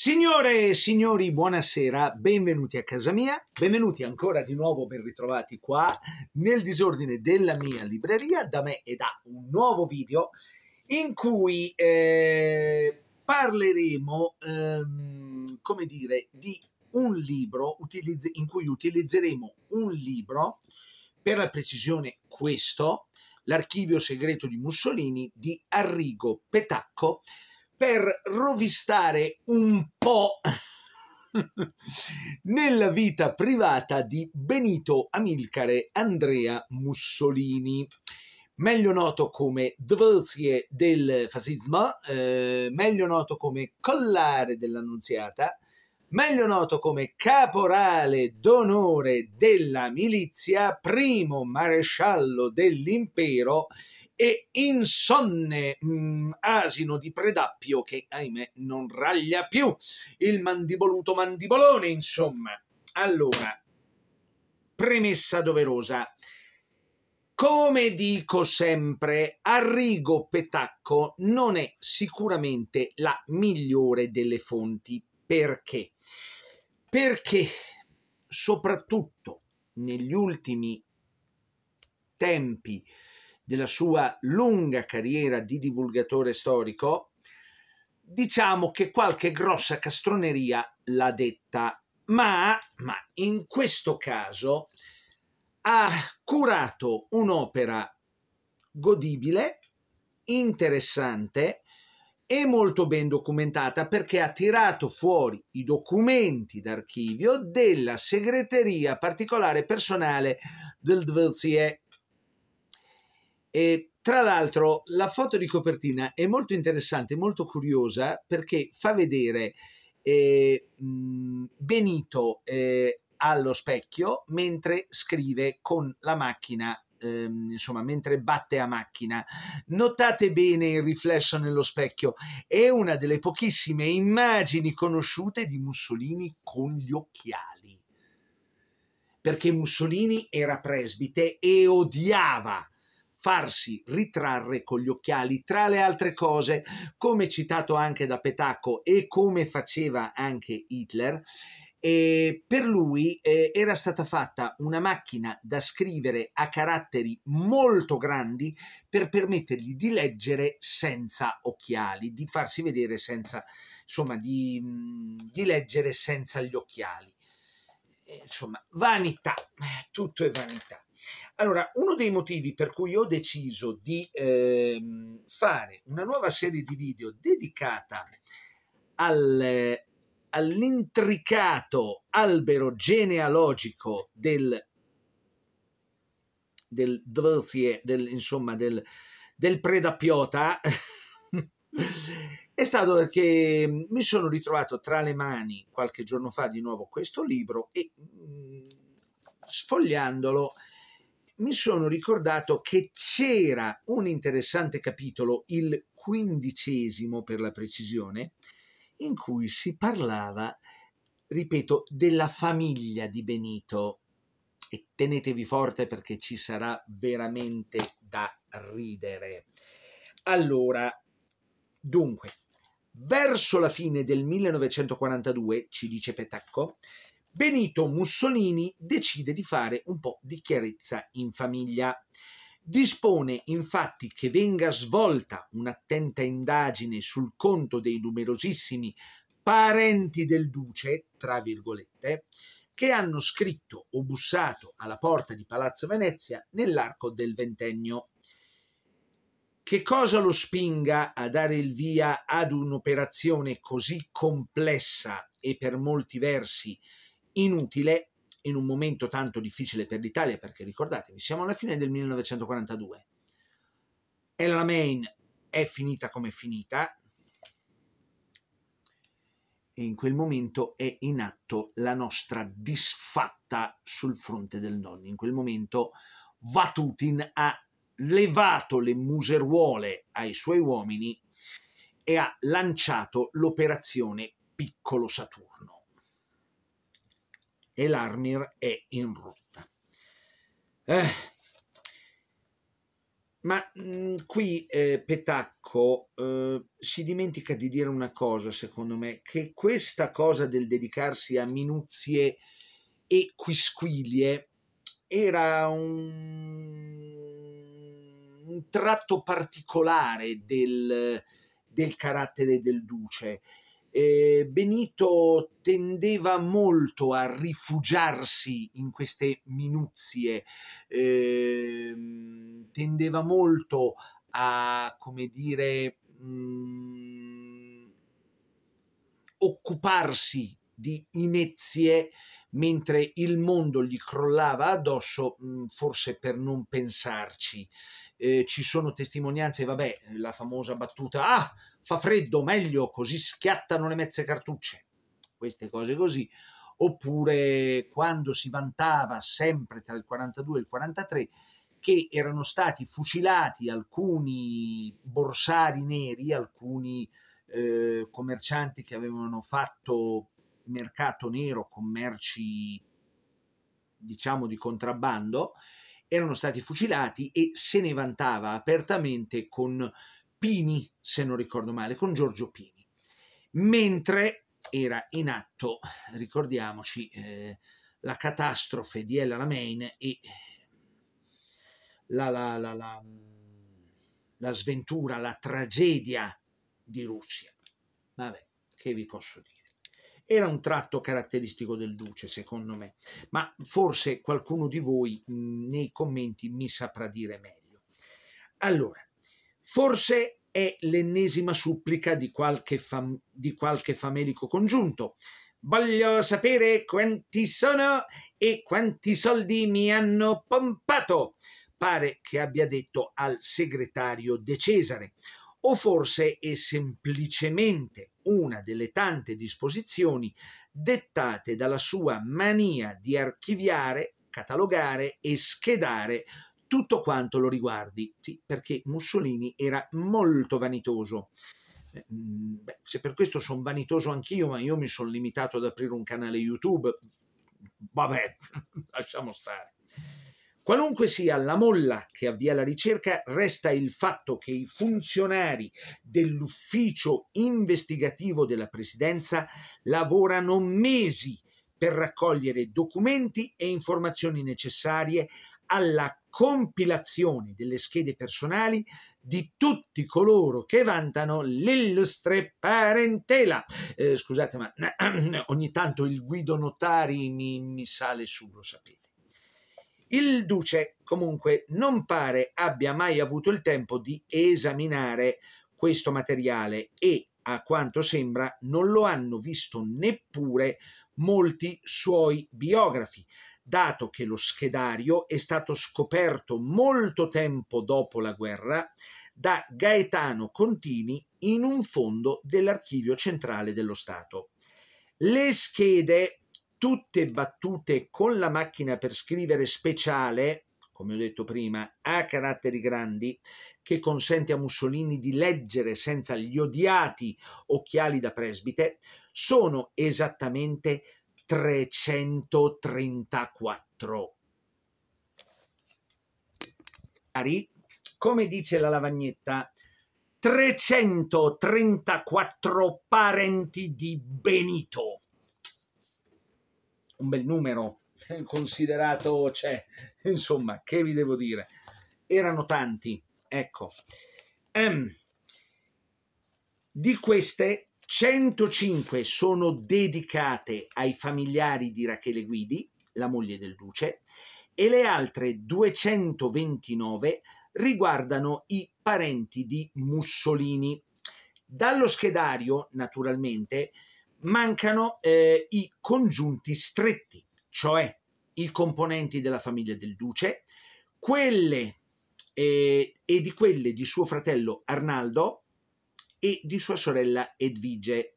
Signore e signori, buonasera, benvenuti a casa mia, benvenuti ancora di nuovo, ben ritrovati qua nel disordine della mia libreria, da me e da un nuovo video in cui eh, parleremo, ehm, come dire, di un libro, in cui utilizzeremo un libro, per la precisione questo, L'archivio segreto di Mussolini di Arrigo Petacco, per rovistare un po' nella vita privata di Benito Amilcare Andrea Mussolini, meglio noto come Dvorzie del fascismo, eh, meglio noto come collare dell'annunziata, meglio noto come caporale d'onore della milizia, primo maresciallo dell'impero e insonne mh, mm, asino di predappio che, ahimè, non raglia più. Il mandiboluto mandibolone, insomma. Allora, premessa doverosa. Come dico sempre, Arrigo Petacco non è sicuramente la migliore delle fonti. Perché? Perché soprattutto negli ultimi tempi della sua lunga carriera di divulgatore storico, diciamo che qualche grossa castroneria l'ha detta, ma, ma in questo caso ha curato un'opera godibile, interessante e molto ben documentata perché ha tirato fuori i documenti d'archivio della segreteria particolare personale del Dverzier e tra l'altro la foto di copertina è molto interessante, molto curiosa perché fa vedere eh, Benito eh, allo specchio mentre scrive con la macchina Ehm, insomma, mentre batte a macchina. Notate bene il riflesso nello specchio, è una delle pochissime immagini conosciute di Mussolini con gli occhiali, perché Mussolini era presbite e odiava farsi ritrarre con gli occhiali, tra le altre cose, come citato anche da Petacco e come faceva anche Hitler. E per lui eh, era stata fatta una macchina da scrivere a caratteri molto grandi per permettergli di leggere senza occhiali, di farsi vedere senza, insomma, di, di leggere senza gli occhiali. Insomma, vanità, tutto è vanità. Allora, uno dei motivi per cui ho deciso di ehm, fare una nuova serie di video dedicata al, eh, all'intricato albero genealogico del, del, del, insomma, del, del predapiota è stato perché mi sono ritrovato tra le mani qualche giorno fa di nuovo questo libro e mh, mm, sfogliandolo mi sono ricordato che c'era un interessante capitolo, il quindicesimo per la precisione, in cui si parlava, ripeto, della famiglia di Benito. E tenetevi forte perché ci sarà veramente da ridere. Allora, dunque, verso la fine del 1942, ci dice Petacco, Benito Mussolini decide di fare un po' di chiarezza in famiglia. Dispone infatti che venga svolta un'attenta indagine sul conto dei numerosissimi parenti del duce, tra virgolette, che hanno scritto o bussato alla porta di Palazzo Venezia nell'arco del ventennio. Che cosa lo spinga a dare il via ad un'operazione così complessa e per molti versi inutile in un momento tanto difficile per l'Italia, perché ricordatevi, siamo alla fine del 1942. Ella Main è finita come è finita e in quel momento è in atto la nostra disfatta sul fronte del nonno. In quel momento Vatutin ha levato le museruole ai suoi uomini e ha lanciato l'operazione Piccolo Saturno e l'Armir è in rotta. Eh, ma mh, mm, qui eh, Petacco eh, si dimentica di dire una cosa, secondo me, che questa cosa del dedicarsi a minuzie e quisquilie era un, un tratto particolare del, del carattere del duce eh, Benito tendeva molto a rifugiarsi in queste minuzie, eh, tendeva molto a, come dire, mh, mm, occuparsi di inezie mentre il mondo gli crollava addosso, mh, mm, forse per non pensarci. Eh, ci sono testimonianze, vabbè, la famosa battuta, ah, fa freddo, meglio, così schiattano le mezze cartucce, queste cose così, oppure quando si vantava sempre tra il 42 e il 43 che erano stati fucilati alcuni borsari neri, alcuni eh, commercianti che avevano fatto mercato nero, commerci diciamo di contrabbando, erano stati fucilati e se ne vantava apertamente con Pini, se non ricordo male, con Giorgio Pini, mentre era in atto, ricordiamoci, eh, la catastrofe di Ella Lamein e la, la, la, la, sventura, la tragedia di Russia. Vabbè, che vi posso dire? Era un tratto caratteristico del Duce, secondo me, ma forse qualcuno di voi mh, nei commenti mi saprà dire meglio. Allora, Forse è l'ennesima supplica di qualche, fam- di qualche famelico congiunto. Voglio sapere quanti sono e quanti soldi mi hanno pompato. Pare che abbia detto al segretario De Cesare. O forse è semplicemente una delle tante disposizioni dettate dalla sua mania di archiviare, catalogare e schedare tutto quanto lo riguardi, sì, perché Mussolini era molto vanitoso. Eh, mm, beh, se per questo sono vanitoso anch'io, ma io mi sono limitato ad aprire un canale YouTube, vabbè, lasciamo stare. Qualunque sia la molla che avvia la ricerca, resta il fatto che i funzionari dell'ufficio investigativo della Presidenza lavorano mesi per raccogliere documenti e informazioni necessarie alla compilazione delle schede personali di tutti coloro che vantano l'illustre parentela. Eh, scusate, ma ogni tanto il Guido Notari mi, mi sale su, lo sapete. Il duce comunque non pare abbia mai avuto il tempo di esaminare questo materiale e a quanto sembra non lo hanno visto neppure molti suoi biografi, dato che lo schedario è stato scoperto molto tempo dopo la guerra da Gaetano Contini in un fondo dell'Archivio Centrale dello Stato. Le schede, tutte battute con la macchina per scrivere speciale, come ho detto prima, a caratteri grandi, che consente a Mussolini di leggere senza gli odiati occhiali da presbite, sono esattamente 334. Come dice la lavagnetta, 334 parenti di Benito. Un bel numero, eh, considerato, cioè, insomma, che vi devo dire? Erano tanti, ecco. Um, di queste 105 sono dedicate ai familiari di Rachele Guidi, la moglie del duce, e le altre 229 riguardano i parenti di Mussolini. Dallo schedario, naturalmente, mancano eh, i congiunti stretti, cioè i componenti della famiglia del duce, quelle eh, e di quelle di suo fratello Arnaldo, e di sua sorella Edvige,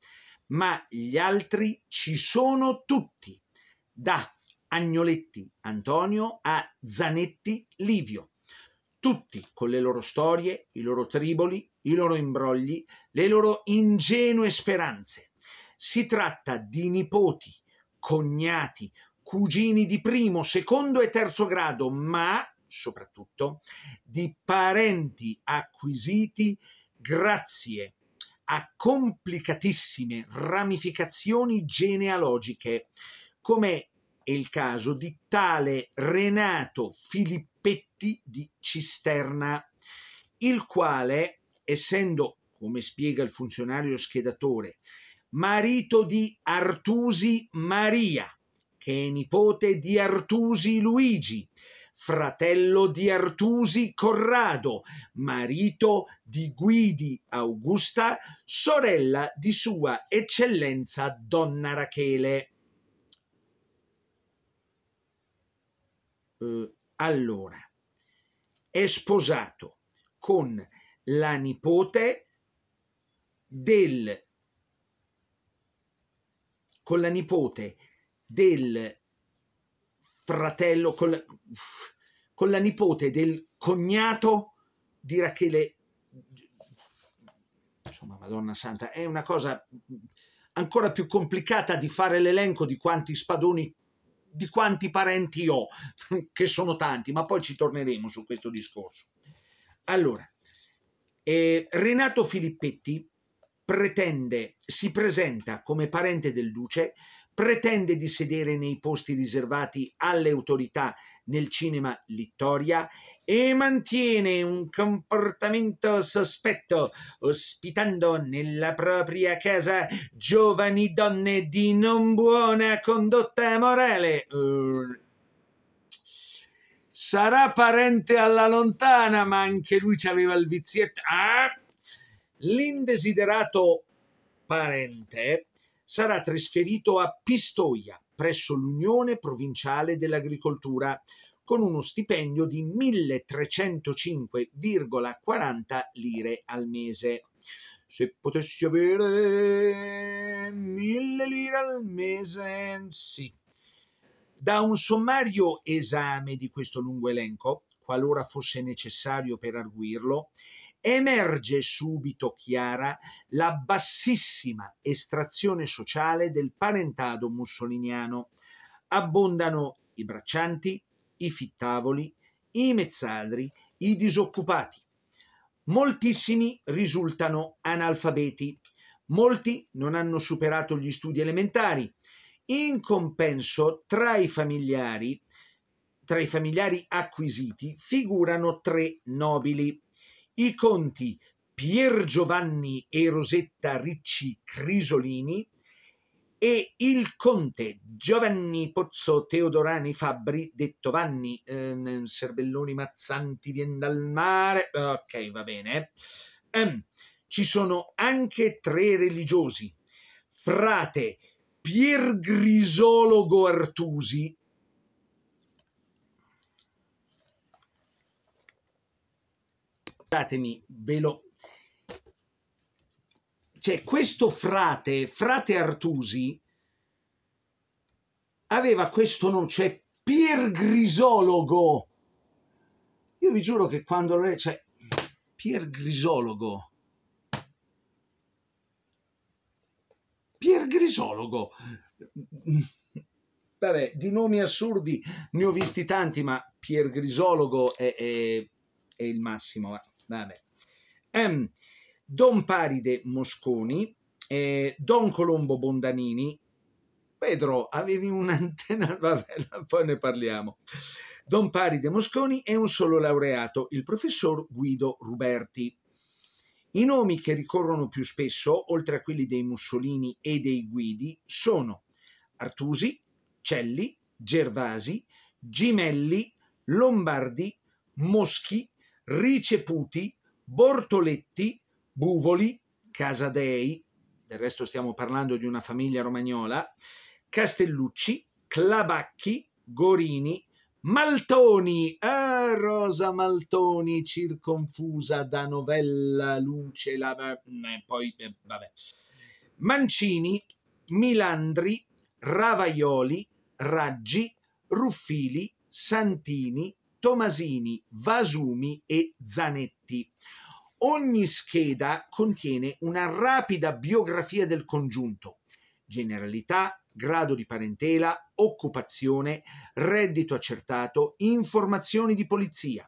ma gli altri ci sono tutti, da Agnoletti Antonio a Zanetti Livio, tutti con le loro storie, i loro triboli, i loro imbrogli, le loro ingenue speranze. Si tratta di nipoti, cognati, cugini di primo, secondo e terzo grado, ma soprattutto di parenti acquisiti grazie a complicatissime ramificazioni genealogiche, come è il caso di tale Renato Filippetti di Cisterna, il quale, essendo, come spiega il funzionario schedatore, marito di Artusi Maria, che è nipote di Artusi Luigi, fratello di Artusi Corrado, marito di Guidi Augusta, sorella di Sua Eccellenza Donna Rachele. Eh, allora, è sposato con la nipote del con la nipote del fratello, con la, con la nipote del cognato di Rachele. Insomma, Madonna Santa, è una cosa ancora più complicata di fare l'elenco di quanti spadoni, di quanti parenti ho, che sono tanti, ma poi ci torneremo su questo discorso. Allora, eh, Renato Filippetti pretende, si presenta come parente del duce pretende di sedere nei posti riservati alle autorità nel cinema Littoria e mantiene un comportamento sospetto, ospitando nella propria casa giovani donne di non buona condotta morale. Uh. sarà parente alla lontana, ma anche lui aveva il vizietto. Ah! L'indesiderato parente sarà trasferito a Pistoia, presso l'Unione Provinciale dell'Agricoltura, con uno stipendio di 1305,40 lire al mese. Se potessi avere 1000 lire al mese, sì. Da un sommario esame di questo lungo elenco, qualora fosse necessario per arguirlo, emerge subito chiara la bassissima estrazione sociale del parentado mussoliniano. Abbondano i braccianti, i fittavoli, i mezzadri, i disoccupati. Moltissimi risultano analfabeti, molti non hanno superato gli studi elementari. In compenso, tra i familiari, tra i familiari acquisiti figurano tre nobili i conti Pier Giovanni e Rosetta Ricci Crisolini e il conte Giovanni Pozzo Teodorani Fabbri, detto Vanni, ehm, Serbelloni Mazzanti viene dal mare, ok va bene, ehm, ci sono anche tre religiosi, frate Pier Grisologo Artusi scusatemi, ve lo... Cioè, questo frate, frate Artusi, aveva questo nome, cioè Pier Grisologo. Io vi giuro che quando lo cioè Pier Grisologo. Pier Grisologo. Vabbè, di nomi assurdi ne ho visti tanti, ma Pier Grisologo è, è, è il massimo. Vabbè. Um, Don Paride Mosconi, eh, Don Colombo Bondanini, Pedro, avevi un'antenna, vabbè, poi ne parliamo. Don Paride Mosconi e un solo laureato, il professor Guido Ruberti. I nomi che ricorrono più spesso, oltre a quelli dei Mussolini e dei Guidi, sono Artusi, Celli, Gervasi, Gimelli, Lombardi, Moschi, Riceputi, Bortoletti, Buvoli, Casadei, del resto stiamo parlando di una famiglia romagnola, Castellucci, Clabacchi, Gorini, Maltoni, ah, Rosa Maltoni, circonfusa da novella, luce, la, mm, eh, poi, eh, vabbè. Mancini, Milandri, Ravaioli, Raggi, Ruffili, Santini, Tomasini, Vasumi e Zanetti. Ogni scheda contiene una rapida biografia del congiunto, generalità, grado di parentela, occupazione, reddito accertato, informazioni di polizia.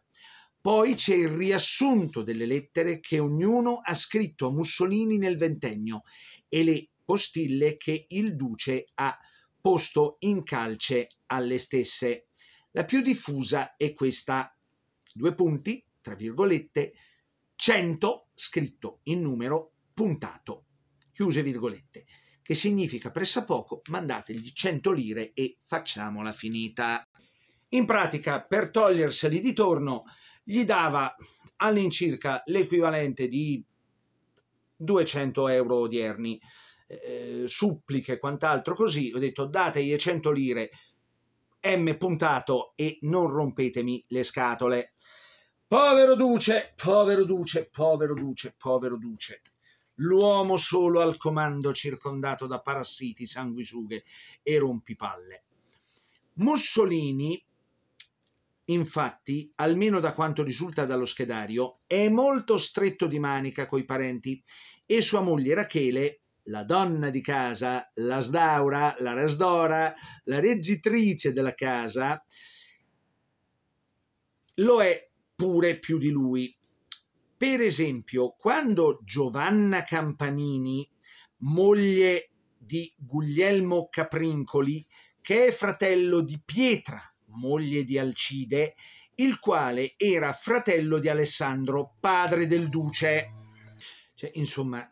Poi c'è il riassunto delle lettere che ognuno ha scritto a Mussolini nel ventennio e le postille che il duce ha posto in calce alle stesse. La più diffusa è questa, due punti, tra virgolette, 100 scritto in numero puntato, chiuse virgolette, che significa pressappoco mandategli 100 lire e facciamola finita. In pratica, per toglierseli di torno, gli dava all'incirca l'equivalente di 200 euro odierni. Eh, eh suppliche, quant'altro così, ho detto dategli 100 lire, M puntato e non rompetemi le scatole. Povero Duce, povero Duce, povero Duce, povero Duce. L'uomo solo al comando circondato da parassiti, sanguisughe e rompipalle. Mussolini, infatti, almeno da quanto risulta dallo schedario, è molto stretto di manica coi parenti e sua moglie Rachele la donna di casa, la sdaura, la rasdora, la reggitrice della casa, lo è pure più di lui. Per esempio, quando Giovanna Campanini, moglie di Guglielmo Caprincoli, che è fratello di Pietra, moglie di Alcide, il quale era fratello di Alessandro, padre del duce. Cioè, insomma,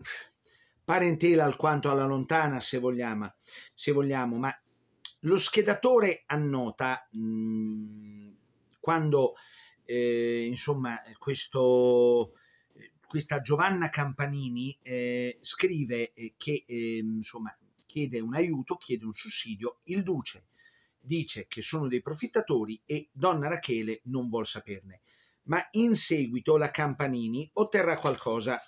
parentela alquanto alla lontana se vogliamo, se vogliamo ma lo schedatore annota mh, mm, quando eh, insomma questo, questa Giovanna Campanini eh, scrive eh, che eh, insomma chiede un aiuto, chiede un sussidio, il duce dice che sono dei profittatori e donna Rachele non vuol saperne. Ma in seguito la Campanini otterrà qualcosa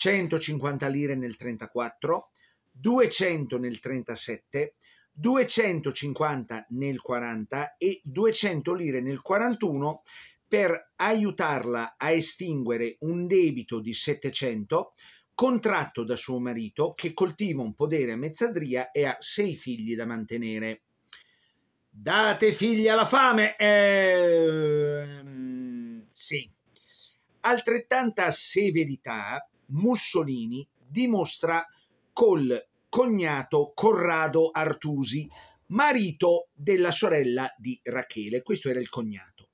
150 lire nel 34, 200 nel 37, 250 nel 40 e 200 lire nel 41 per aiutarla a estinguere un debito di 700 contratto da suo marito che coltiva un podere a Mezzadria e ha sei figli da mantenere. Date figli alla fame! Eh, sì. Altrettanta severità Mussolini dimostra col cognato Corrado Artusi, marito della sorella di Rachele. Questo era il cognato.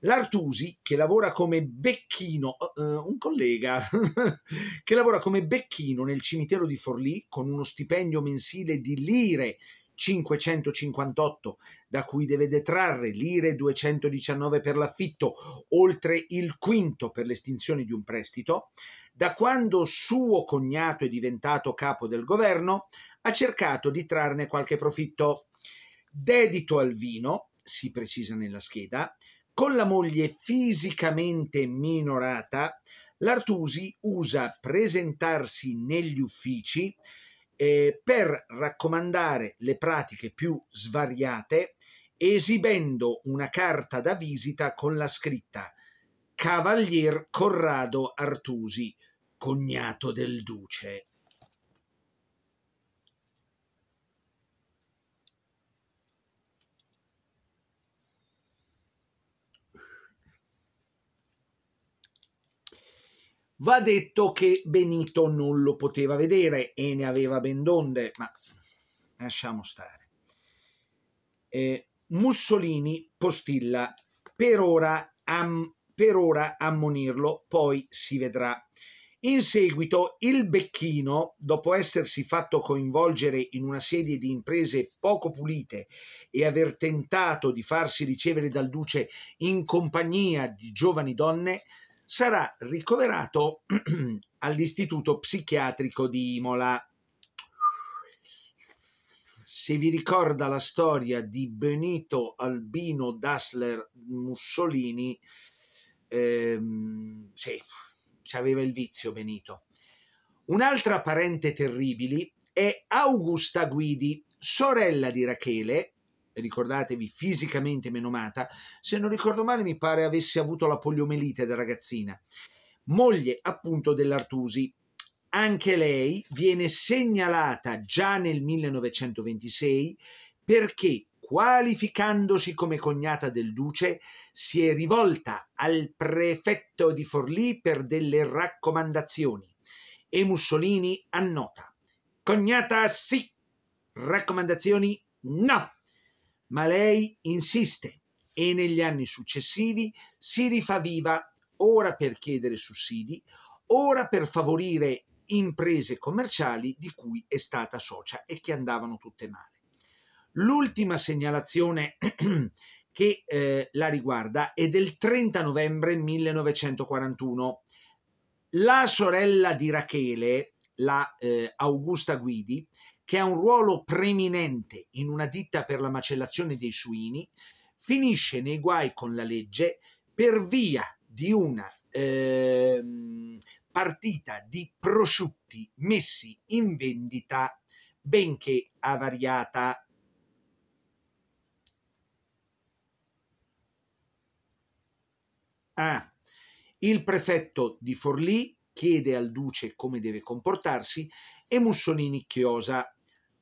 L'Artusi, che lavora come becchino, eh, eh un collega, che lavora come becchino nel cimitero di Forlì con uno stipendio mensile di lire 558, da cui deve detrarre lire 219 per l'affitto, oltre il quinto per l'estinzione di un prestito, da quando suo cognato è diventato capo del governo, ha cercato di trarne qualche profitto. Dedito al vino, si precisa nella scheda, con la moglie fisicamente minorata, l'Artusi usa presentarsi negli uffici eh, per raccomandare le pratiche più svariate, esibendo una carta da visita con la scritta cavalier Corrado Artusi, cognato del duce. Va detto che Benito non lo poteva vedere e ne aveva ben donde, ma lasciamo stare. Eh, Mussolini postilla per ora am per ora ammonirlo, poi si vedrà. In seguito il Becchino, dopo essersi fatto coinvolgere in una serie di imprese poco pulite e aver tentato di farsi ricevere dal duce in compagnia di giovani donne, sarà ricoverato all'istituto psichiatrico di Imola. Se vi ricorda la storia di Benito Albino Dassler Mussolini, ehm, sì, aveva il vizio Benito. Un'altra parente terribili è Augusta Guidi, sorella di Rachele, ricordatevi fisicamente menomata, se non ricordo male mi pare avesse avuto la poliomelite da ragazzina, moglie appunto dell'Artusi. Anche lei viene segnalata già nel 1926 perché qualificandosi come cognata del duce, si è rivolta al prefetto di Forlì per delle raccomandazioni e Mussolini annota cognata sì, raccomandazioni no, ma lei insiste e negli anni successivi si rifà viva ora per chiedere sussidi, ora per favorire imprese commerciali di cui è stata socia e che andavano tutte male. L'ultima segnalazione che eh, la riguarda è del 30 novembre 1941. La sorella di Rachele, la eh, Augusta Guidi, che ha un ruolo preminente in una ditta per la macellazione dei suini, finisce nei guai con la legge per via di una eh, partita di prosciutti messi in vendita benché avariata A. Il prefetto di Forlì chiede al duce come deve comportarsi e Mussolini chiosa.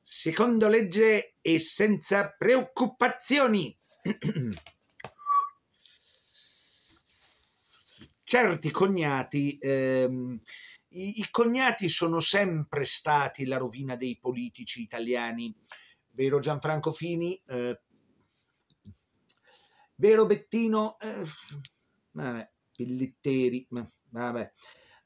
Secondo legge e senza preoccupazioni. certi cognati, ehm, i, i, cognati sono sempre stati la rovina dei politici italiani, vero Gianfranco Fini? Eh, vero Bettino? Eh, Vabbè, Pillitteri, vabbè,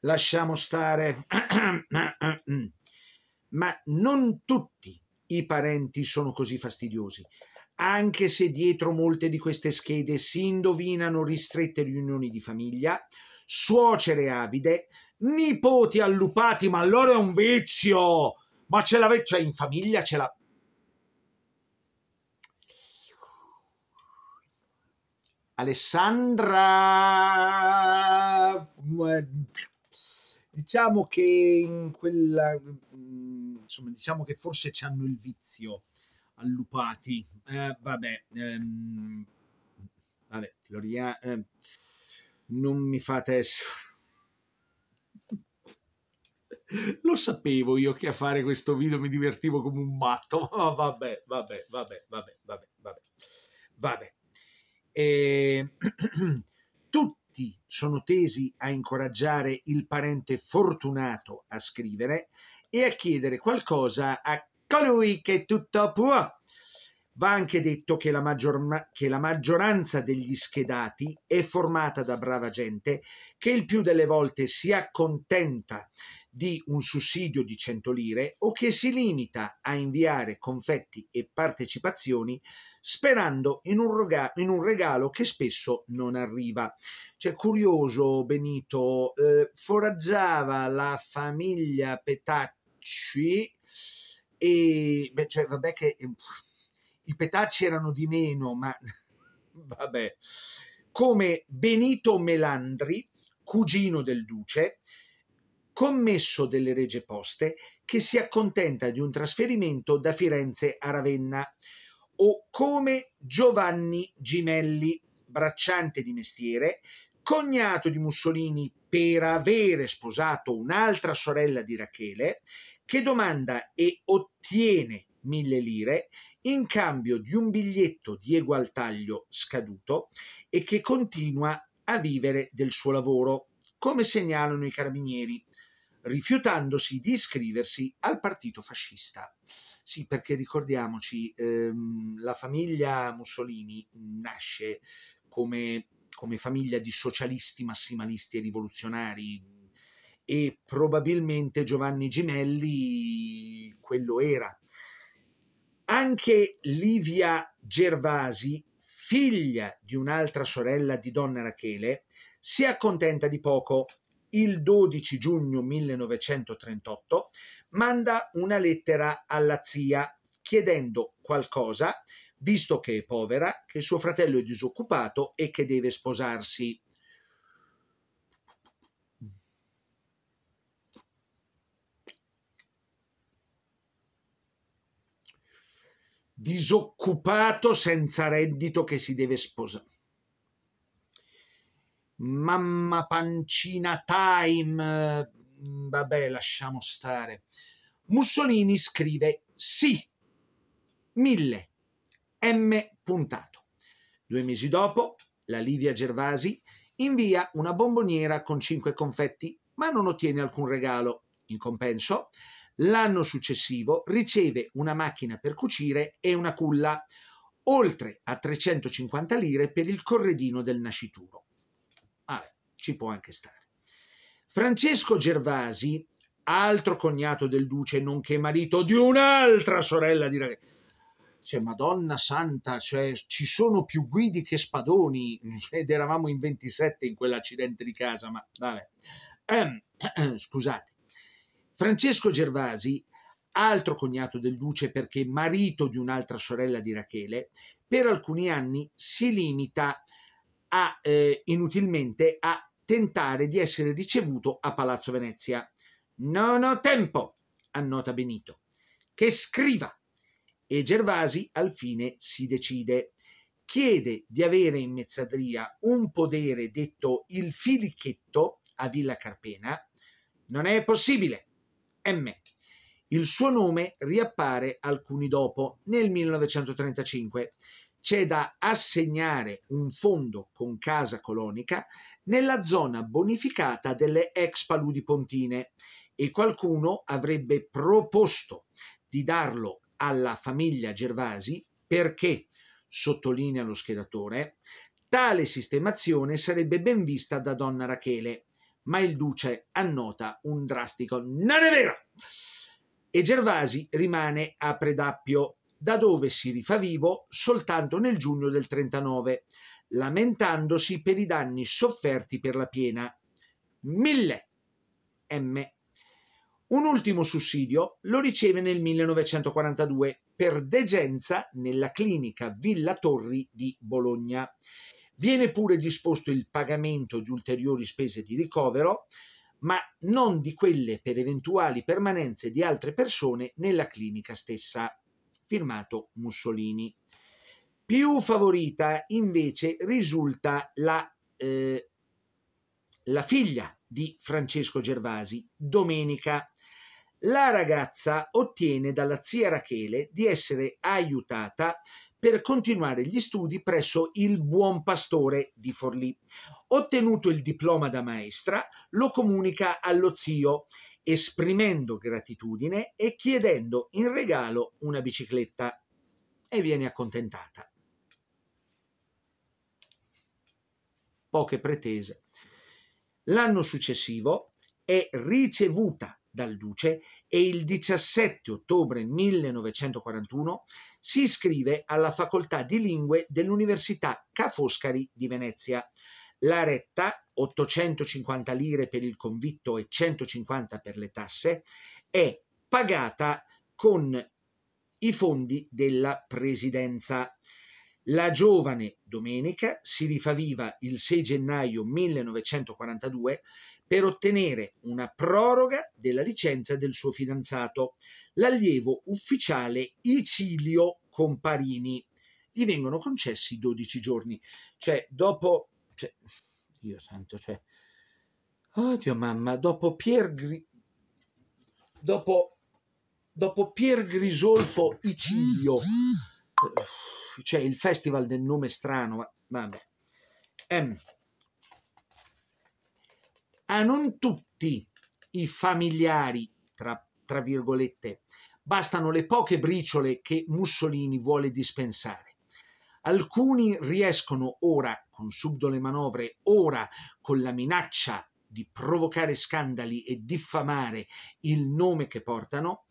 lasciamo stare. Ma non tutti i parenti sono così fastidiosi, anche se dietro molte di queste schede si indovinano ristrette riunioni di famiglia, suocere avide, nipoti allupati, ma allora è un vizio! Ma ce l'avete, cioè in famiglia ce l'ha, Alessandra diciamo che in quella mm, insomma diciamo che forse ci hanno il vizio allupati eh, vabbè ehm, vabbè Floria eh, non mi fate lo sapevo io che a fare questo video mi divertivo come un matto ma vabbè vabbè vabbè vabbè vabbè vabbè vabbè eh, tutti sono tesi a incoraggiare il parente fortunato a scrivere e a chiedere qualcosa a colui che tutto può. Va anche detto che la, maggior, che la, maggioranza degli schedati è formata da brava gente che il più delle volte si accontenta di un sussidio di 100 lire o che si limita a inviare confetti e partecipazioni sperando in un, regalo, in un regalo che spesso non arriva. Cioè, curioso Benito, eh, foraggiava la famiglia Petacci e beh, cioè, vabbè che eh, i Petacci erano di meno, ma vabbè, come Benito Melandri, cugino del duce, commesso delle Regie Poste che si accontenta di un trasferimento da Firenze a Ravenna, o come Giovanni Gimelli, bracciante di mestiere, cognato di Mussolini per avere sposato un'altra sorella di Rachele, che domanda e ottiene mille lire in cambio di un biglietto di egualtaglio scaduto e che continua a vivere del suo lavoro, come segnalano i carabinieri rifiutandosi di iscriversi al partito fascista. Sì, perché ricordiamoci, ehm, la famiglia Mussolini nasce come, come famiglia di socialisti, massimalisti e rivoluzionari e probabilmente Giovanni Gimelli quello era. Anche Livia Gervasi, figlia di un'altra sorella di Donna Rachele, si accontenta di poco il 12 giugno 1938 manda una lettera alla zia chiedendo qualcosa, visto che è povera, che suo fratello è disoccupato e che deve sposarsi. Disoccupato senza reddito che si deve sposare mamma pancina time, mm, vabbè lasciamo stare. Mussolini scrive sì, mille, M puntato. Due mesi dopo, la Livia Gervasi invia una bomboniera con cinque confetti, ma non ottiene alcun regalo. In compenso, l'anno successivo riceve una macchina per cucire e una culla, oltre a 350 lire per il corredino del nascituro. Vabbè, ah, ci può anche stare. Francesco Gervasi, altro cognato del duce, nonché marito di un'altra sorella di ragazza. Cioè, Madonna Santa, cioè, ci sono più guidi che spadoni ed eravamo in 27 in quell'accidente di casa, ma vabbè. Eh, scusate. Francesco Gervasi, altro cognato del duce perché marito di un'altra sorella di Rachele, per alcuni anni si limita a a, eh, inutilmente a tentare di essere ricevuto a Palazzo Venezia. Non ho tempo, annota Benito. Che scriva. E Gervasi al fine si decide. Chiede di avere in mezzadria un podere detto il filichetto a Villa Carpena. Non è possibile. M. Il suo nome riappare alcuni dopo, nel 1935 c'è da assegnare un fondo con casa colonica nella zona bonificata delle ex paludi pontine e qualcuno avrebbe proposto di darlo alla famiglia Gervasi perché, sottolinea lo schedatore, tale sistemazione sarebbe ben vista da donna Rachele, ma il duce annota un drastico non è vero! E Gervasi rimane a Predappio da dove si rifà vivo soltanto nel giugno del 39, lamentandosi per i danni sofferti per la piena. 1000 M. Un ultimo sussidio lo riceve nel 1942 per degenza nella clinica Villa Torri di Bologna. Viene pure disposto il pagamento di ulteriori spese di ricovero, ma non di quelle per eventuali permanenze di altre persone nella clinica stessa firmato Mussolini. Più favorita invece risulta la, eh, la figlia di Francesco Gervasi, Domenica. La ragazza ottiene dalla zia Rachele di essere aiutata per continuare gli studi presso il Buon Pastore di Forlì. Ottenuto il diploma da maestra, lo comunica allo zio esprimendo gratitudine e chiedendo in regalo una bicicletta e viene accontentata. Poche pretese. L'anno successivo è ricevuta dal duce e il 17 ottobre 1941 si iscrive alla facoltà di lingue dell'Università Ca' Foscari di Venezia. La retta 850 lire per il convitto e 150 per le tasse, è pagata con i fondi della presidenza. La giovane Domenica si rifà viva il 6 gennaio 1942 per ottenere una proroga della licenza del suo fidanzato, l'allievo ufficiale Icilio Comparini. Gli vengono concessi 12 giorni, cioè dopo cioè, Dio santo, cioè... Oddio mamma, dopo Pier, Gri... dopo... dopo Pier Grisolfo Icilio, eh, cioè il festival del nome strano, ma... vabbè. Ehm. A non tutti i familiari, tra, tra virgolette, bastano le poche briciole che Mussolini vuole dispensare Alcuni riescono ora con subdole manovre, ora con la minaccia di provocare scandali e diffamare il nome che portano,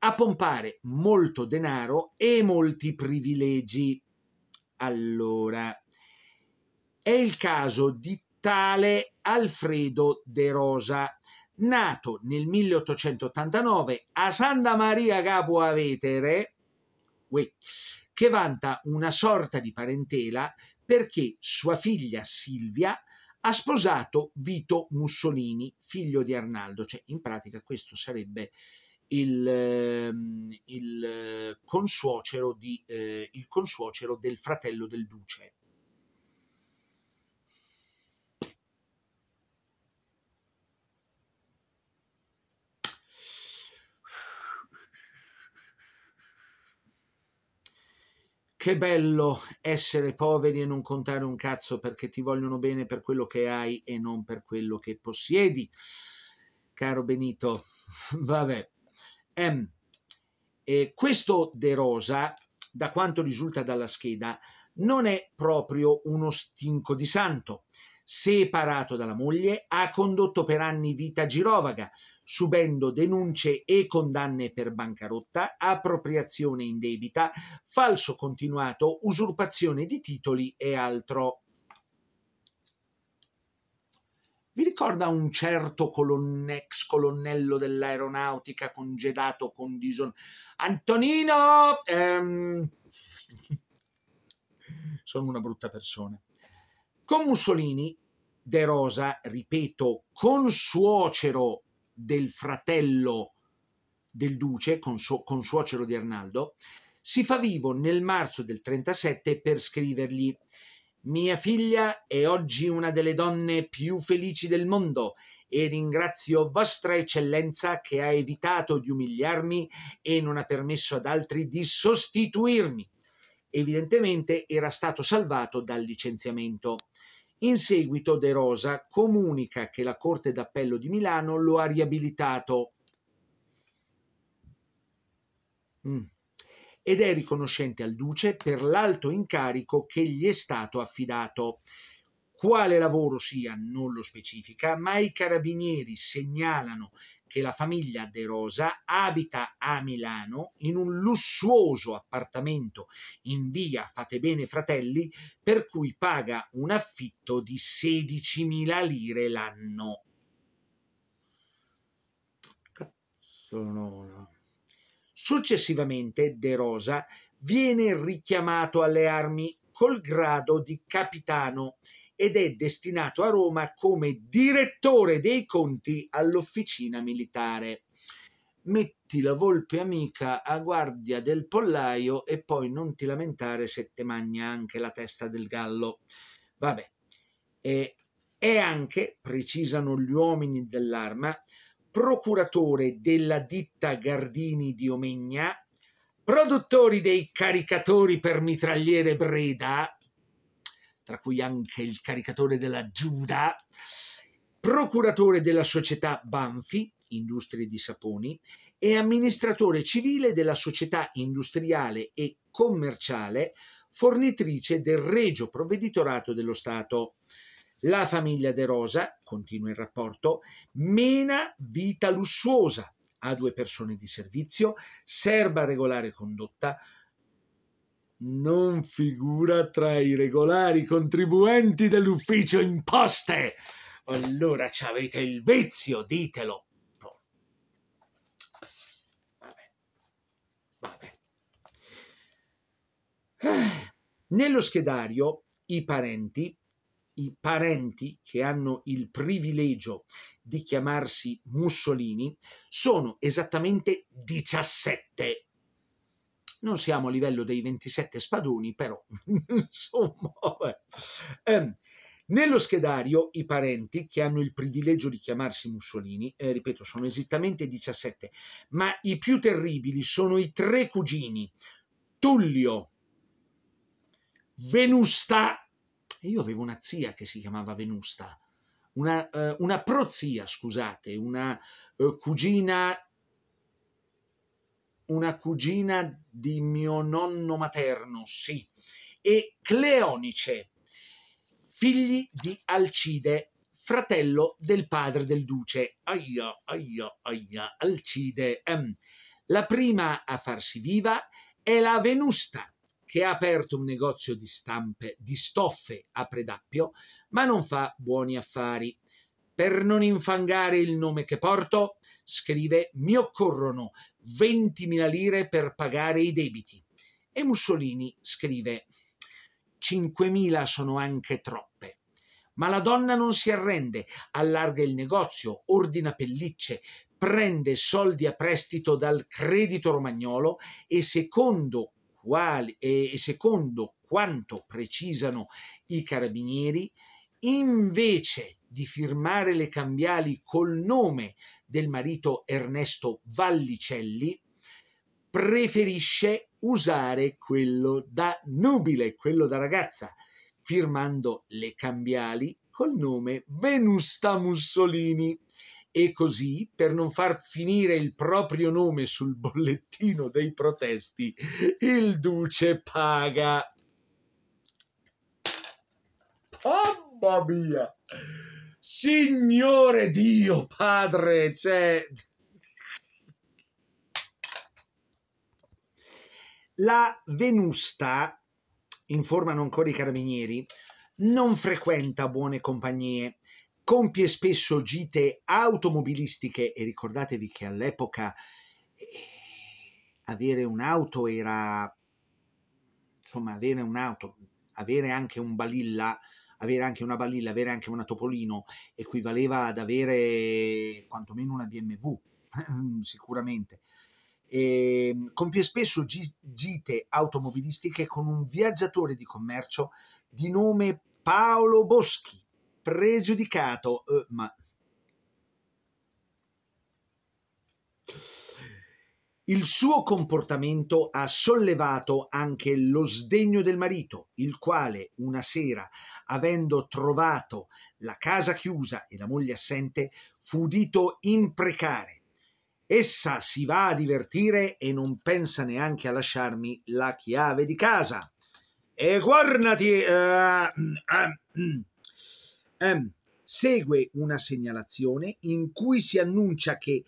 a pompare molto denaro e molti privilegi. Allora, è il caso di tale Alfredo De Rosa, nato nel 1889 a Santa Maria Capo Avetere, che vanta una sorta di parentela perché sua figlia Silvia ha sposato Vito Mussolini, figlio di Arnaldo, cioè in pratica questo sarebbe il, ehm, il, eh, consuocero, di, eh, il consuocero del fratello del duce. che bello essere poveri e non contare un cazzo perché ti vogliono bene per quello che hai e non per quello che possiedi. Caro Benito, vabbè. Ehm, eh, questo De Rosa, da quanto risulta dalla scheda, non è proprio uno stinco di santo separato dalla moglie, ha condotto per anni vita girovaga, subendo denunce e condanne per bancarotta, appropriazione indebita, falso continuato, usurpazione di titoli e altro. Vi ricorda un certo colonne, ex colonnello dell'aeronautica congedato con dison... Antonino! Ehm... Sono una brutta persona. Con Mussolini, De Rosa, ripeto, con suocero del fratello del duce, con suocero di Arnaldo, si fa vivo nel marzo del 37 per scrivergli mia figlia è oggi una delle donne più felici del mondo e ringrazio Vostra Eccellenza che ha evitato di umiliarmi e non ha permesso ad altri di sostituirmi. Evidentemente era stato salvato dal licenziamento. In seguito De Rosa comunica che la Corte d'Appello di Milano lo ha riabilitato mm. ed è riconoscente al Duce per l'alto incarico che gli è stato affidato. Quale lavoro sia non lo specifica, ma i carabinieri segnalano che la famiglia De Rosa abita a Milano in un lussuoso appartamento in via Fate Bene Fratelli per cui paga un affitto di 16.000 lire l'anno. Successivamente De Rosa viene richiamato alle armi col grado di capitano ed è destinato a Roma come direttore dei conti all'officina militare. Metti la volpe amica a guardia del pollaio e poi non ti lamentare se te magna anche la testa del gallo. Vabbè, e, è anche, precisano gli uomini dell'arma, procuratore della ditta Gardini di Omegna, produttori dei caricatori per mitragliere Breda, tra cui anche il caricatore della Giuda, procuratore della società Banfi, Industrie di Saponi, e amministratore civile della società industriale e commerciale fornitrice del Regio Provveditorato dello Stato. La famiglia De Rosa, continua il rapporto, mena vita lussuosa, ha due persone di servizio, serba regolare condotta, non figura tra i regolari contribuenti dell'ufficio imposte. Allora ci avete il vizio, ditelo. No. Boh. Vabbè. Vabbè. Eh, nello schedario i parenti, i parenti che hanno il privilegio di chiamarsi Mussolini, sono esattamente 17 non siamo a livello dei 27 spadoni, però insomma. Eh, nello schedario i parenti che hanno il privilegio di chiamarsi Mussolini, eh, ripeto, sono esattamente 17, ma i più terribili sono i tre cugini, Tullio, Venusta, io avevo una zia che si chiamava Venusta, una, eh, una prozia, scusate, una eh, cugina una cugina di mio nonno materno, sì, e Cleonice, figli di Alcide, fratello del padre del duce. Aia, aia, aia, Alcide. Ehm, la prima a farsi viva è la Venusta, che ha aperto un negozio di stampe, di stoffe a Predappio, ma non fa buoni affari. Per non infangare il nome che porto, scrive, mi occorrono 20.000 lire per pagare i debiti. E Mussolini scrive, 5.000 sono anche troppe. Ma la donna non si arrende, allarga il negozio, ordina pellicce, prende soldi a prestito dal credito romagnolo e secondo, quali, e secondo quanto precisano i carabinieri, invece di di firmare le cambiali col nome del marito Ernesto Vallicelli, preferisce usare quello da nubile, quello da ragazza, firmando le cambiali col nome Venusta Mussolini. E così, per non far finire il proprio nome sul bollettino dei protesti, il duce paga. Mamma mia! Signore Dio, Padre, c'è... Cioè... La Venusta, informano ancora i carabinieri, non frequenta buone compagnie, compie spesso gite automobilistiche e ricordatevi che all'epoca eh, avere un'auto era insomma avere un'auto, avere anche un balilla avere anche una balilla, avere anche una Topolino equivaleva ad avere quantomeno una BMW, sicuramente. E, ehm, compie spesso gite automobilistiche con un viaggiatore di commercio di nome Paolo Boschi, pregiudicato, eh, ma... Il suo comportamento ha sollevato anche lo sdegno del marito, il quale una sera, avendo trovato la casa chiusa e la moglie assente, fu udito imprecare. Essa si va a divertire e non pensa neanche a lasciarmi la chiave di casa. E guardati... Uh, eh, uh, mm, mm, mm. ehm, uh, segue una segnalazione in cui si annuncia che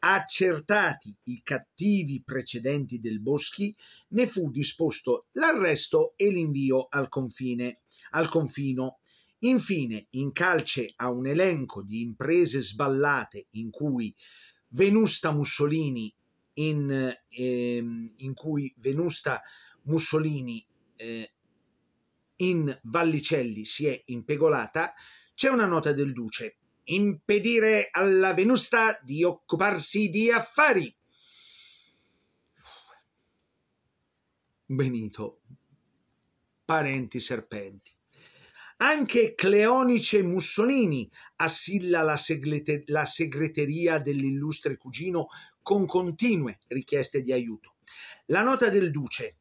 accertati i cattivi precedenti del Boschi, ne fu disposto l'arresto e l'invio al confine, al confino. Infine, in calce a un elenco di imprese sballate in cui Venusta Mussolini, in, ehm, in cui Venusta Mussolini eh, in Vallicelli si è impegolata, c'è una nota del Duce impedire alla Venusta di occuparsi di affari. Benito, parenti serpenti. Anche Cleonice Mussolini assilla la, segrete- la segreteria dell'illustre cugino con continue richieste di aiuto. La nota del duce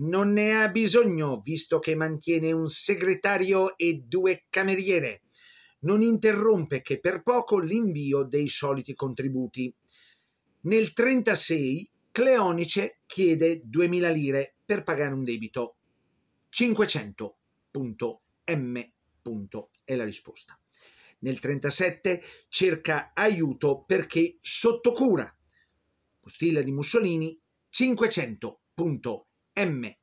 non ne ha bisogno, visto che mantiene un segretario e due cameriere non interrompe che per poco l'invio dei soliti contributi. Nel 1936 Cleonice chiede 2000 lire per pagare un debito. 500.m. è la risposta. Nel 1937 cerca aiuto perché sotto cura. Postilla di Mussolini 500.m. Nel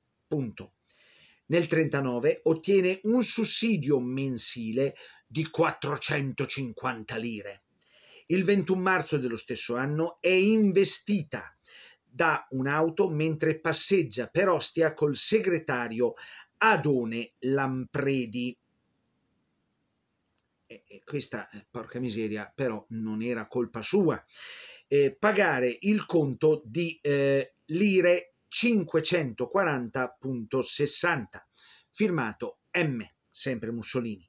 1939 ottiene un sussidio mensile di 450 lire. Il 21 marzo dello stesso anno è investita da un'auto mentre passeggia per Ostia col segretario Adone Lampredi. E questa, eh, porca miseria, però non era colpa sua. Eh, pagare il conto di eh, lire 540.60, firmato M, sempre Mussolini.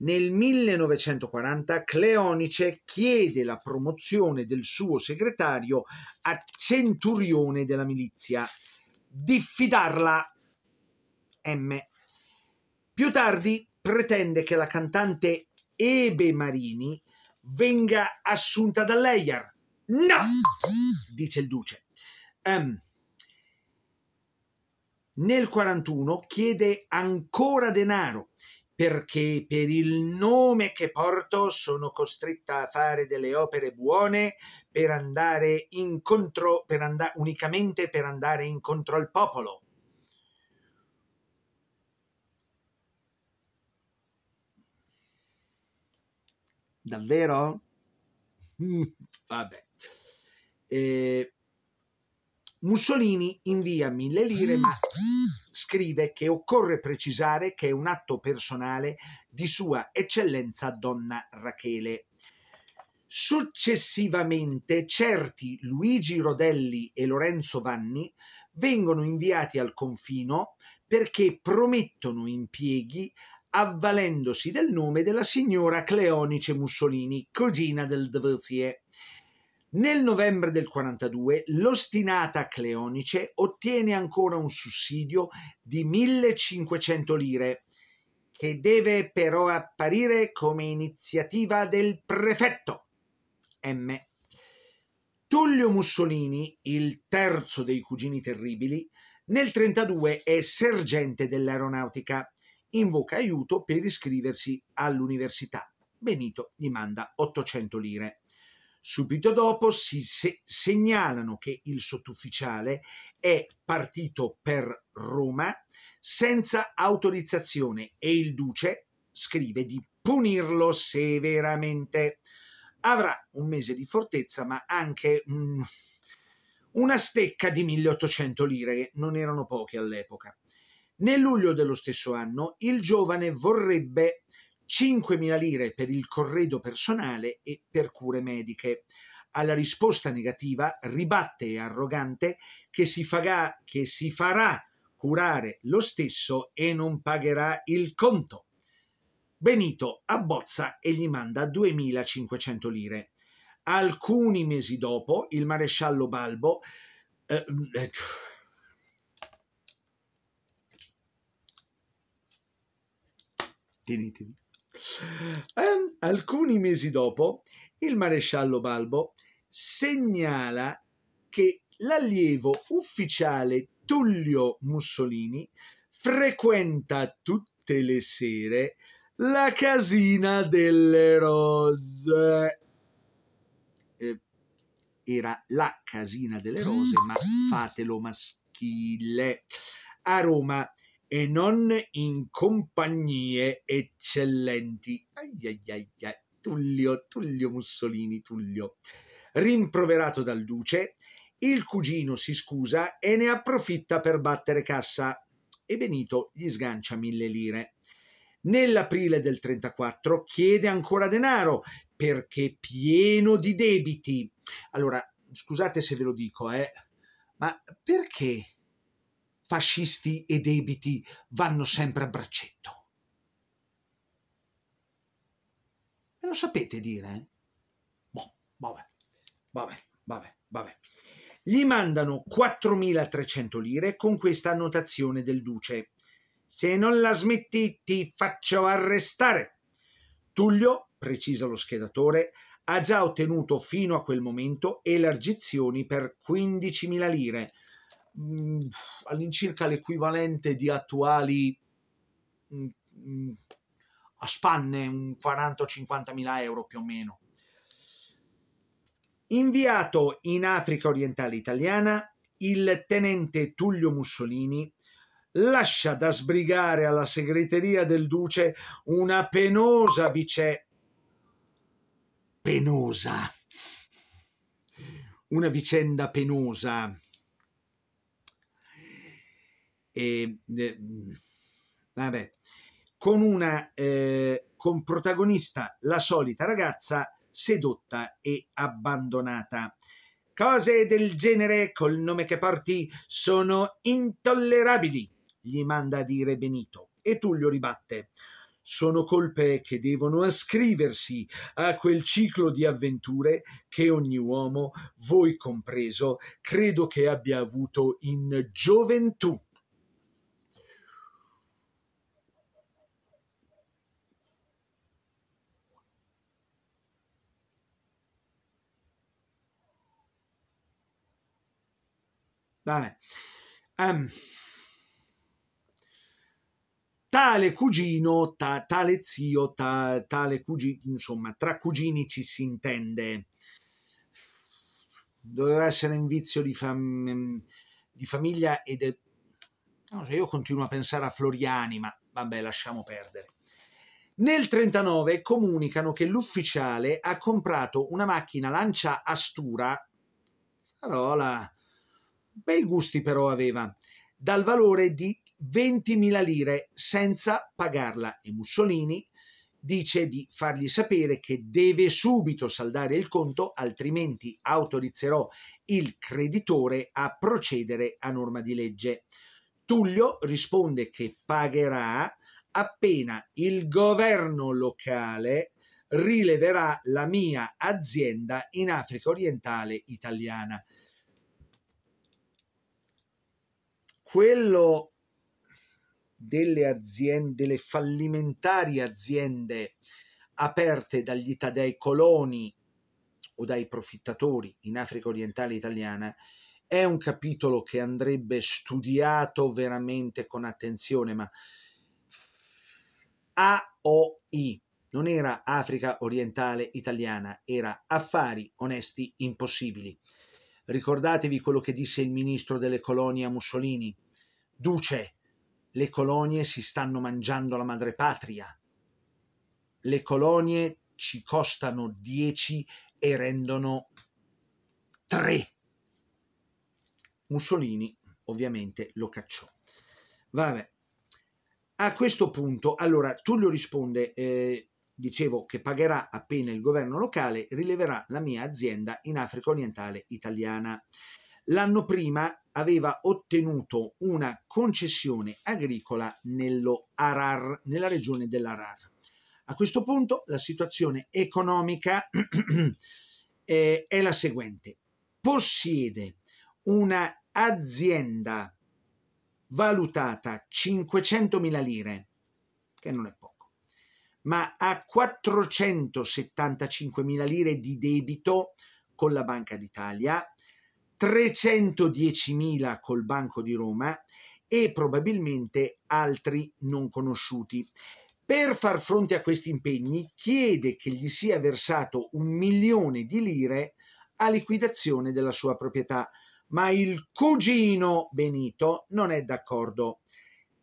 Nel 1940 Cleonice chiede la promozione del suo segretario a centurione della milizia. Diffidarla M. Più tardi pretende che la cantante Ebe Marini venga assunta da Leyer. No! dice il duce. Um, nel 1941 chiede ancora denaro perché per il nome che porto sono costretta a fare delle opere buone per andare incontro, per and- unicamente per andare incontro al popolo. Davvero? Vabbè. Eh, Mussolini invia mille lire ma scrive che occorre precisare che è un atto personale di sua eccellenza donna Rachele. Successivamente certi Luigi Rodelli e Lorenzo Vanni vengono inviati al confino perché promettono impieghi avvalendosi del nome della signora Cleonice Mussolini, cugina del Deverzier. Nel novembre del 42 l'ostinata Cleonice ottiene ancora un sussidio di 1500 lire, che deve però apparire come iniziativa del prefetto M. Tullio Mussolini, il terzo dei cugini terribili, nel 1932 è sergente dell'aeronautica, invoca aiuto per iscriversi all'università. Benito gli manda 800 lire. Subito dopo si se segnalano che il sottufficiale è partito per Roma senza autorizzazione e il duce scrive di punirlo severamente. Avrà un mese di fortezza, ma anche mm, una stecca di 1800 lire, che non erano poche all'epoca. Nel luglio dello stesso anno il giovane vorrebbe 5.000 lire per il corredo personale e per cure mediche. Alla risposta negativa ribatte arrogante che si, faga, che si farà curare lo stesso e non pagherà il conto. Benito abbozza e gli manda 2.500 lire. Alcuni mesi dopo il maresciallo Balbo ehm, eh, eh, tienitemi. Um, alcuni mesi dopo, il maresciallo Balbo segnala che l'allievo ufficiale Tullio Mussolini frequenta tutte le sere la casina delle rose. Eh, era la casina delle rose, ma fatelo maschile. A Roma e non in compagnie eccellenti. Ai, ai, ai, ai. Tullio, Tullio Mussolini, Tullio. Rimproverato dal duce, il cugino si scusa e ne approfitta per battere cassa e Benito gli sgancia mille lire. Nell'aprile del 34 chiede ancora denaro perché pieno di debiti. Allora, scusate se ve lo dico, eh, ma perché fascisti e debiti vanno sempre a braccetto. E lo sapete dire? Eh? Boh, vabbè, vabbè, vabbè, vabbè. Gli mandano 4.300 lire con questa annotazione del duce. Se non la smetti ti faccio arrestare. Tullio, precisa lo schedatore, ha già ottenuto fino a quel momento elargizioni per 15.000 lire, mh, mm, all'incirca l'equivalente di attuali mh, mm, mh, mm, a spanne un 40 o 50 mila euro più o meno. Inviato in Africa orientale italiana, il tenente Tullio Mussolini lascia da sbrigare alla segreteria del duce una penosa vice penosa una vicenda penosa e, eh, vabbè, con una eh, con protagonista la solita ragazza sedotta e abbandonata. Cose del genere col nome che porti sono intollerabili, gli manda a dire Benito e Tullio ribatte. Sono colpe che devono ascriversi a quel ciclo di avventure che ogni uomo, voi compreso, credo che abbia avuto in gioventù. Vabbè. Um, tale cugino, ta, tale zio, ta, tale cugino, insomma, tra cugini ci si intende. Doveva essere un vizio di, fam, di famiglia e del... No, io continuo a pensare a Floriani, ma vabbè, lasciamo perdere. Nel 39 comunicano che l'ufficiale ha comprato una macchina Lancia Astura, parola, bei gusti però aveva, dal valore di 20.000 lire senza pagarla e Mussolini dice di fargli sapere che deve subito saldare il conto altrimenti autorizzerò il creditore a procedere a norma di legge. Tullio risponde che pagherà appena il governo locale rileverà la mia azienda in Africa orientale italiana. quello delle aziende, delle fallimentari aziende aperte dagli, dai coloni o dai profittatori in Africa orientale italiana è un capitolo che andrebbe studiato veramente con attenzione, ma AOI non era Africa orientale italiana, era affari onesti impossibili. Ricordatevi quello che disse il ministro delle colonie a Mussolini. Duce, le colonie si stanno mangiando la madrepatria. Le colonie ci costano 10 e rendono 3. Mussolini ovviamente lo cacciò. Vabbè. A questo punto, allora, Tullio risponde, eh, dicevo, che pagherà appena il governo locale, rileverà la mia azienda in Africa orientale italiana. L'anno prima aveva ottenuto una concessione agricola nello Arar, nella regione dell'Arar. A questo punto la situazione economica è la seguente. Possiede una azienda valutata 500.000 lire, che non è ma ha 475 mila lire di debito con la Banca d'Italia, 310 mila col Banco di Roma e probabilmente altri non conosciuti. Per far fronte a questi impegni chiede che gli sia versato un milione di lire a liquidazione della sua proprietà, ma il cugino Benito non è d'accordo